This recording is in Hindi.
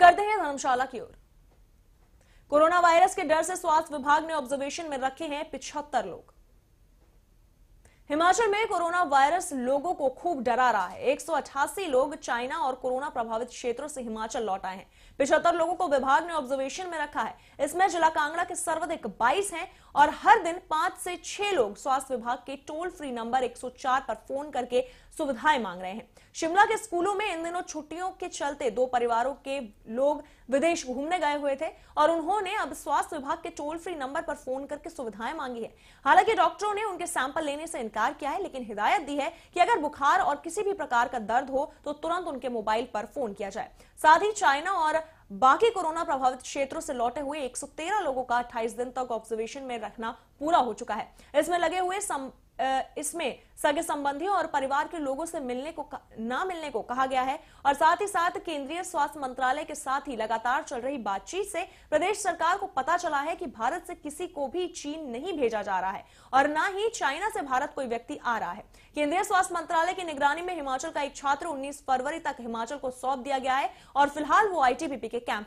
करते हैं धर्मशाला की ओर कोरोना वायरस के डर से स्वास्थ्य विभाग ने ऑब्जर्वेशन में रखे हैं पिछहत्तर लोग हिमाचल में कोरोना वायरस लोगों को खूब डरा रहा है 188 लोग चाइना और कोरोना प्रभावित क्षेत्रों से हिमाचल लौट आए हैं पिछहत्तर लोगों को विभाग ने ऑब्जर्वेशन में रखा है इसमें जिला कांगड़ा के सर्वाधिक 22 हैं और हर दिन पांच से छह लोग स्वास्थ्य विभाग के टोल फ्री नंबर 104 पर फोन करके सुविधाएं मांग रहे हैं शिमला के स्कूलों में इन दिनों छुट्टियों के चलते दो परिवारों के लोग विदेश घूमने गए हुए थे और उन्होंने अब स्वास्थ्य विभाग के टोल फ्री नंबर पर फोन करके सुविधाएं मांगी है हालांकि डॉक्टरों ने उनके सैंपल लेने से इनकार किया है लेकिन हिदायत दी है कि अगर बुखार और किसी भी प्रकार का दर्द हो तो तुरंत उनके मोबाइल पर फोन किया जाए साथ ही चाइना और बाकी कोरोना प्रभावित क्षेत्रों से लौटे हुए 113 लोगों का 28 दिन तक ऑब्जर्वेशन में रखना पूरा हो चुका है इसमें लगे हुए इसमें सगे संबंधियों और परिवार के लोगों से मिलने को ना मिलने को कहा गया है और साथ ही साथ केंद्रीय स्वास्थ्य मंत्रालय के साथ ही लगातार चल रही बातचीत से प्रदेश सरकार को पता चला है कि भारत से किसी को भी चीन नहीं भेजा जा रहा है और ना ही चाइना से भारत कोई व्यक्ति आ रहा है केंद्रीय स्वास्थ्य मंत्रालय की निगरानी में हिमाचल का एक छात्र उन्नीस फरवरी तक हिमाचल को सौंप दिया गया है और फिलहाल वो आईटीबीपी के कैंप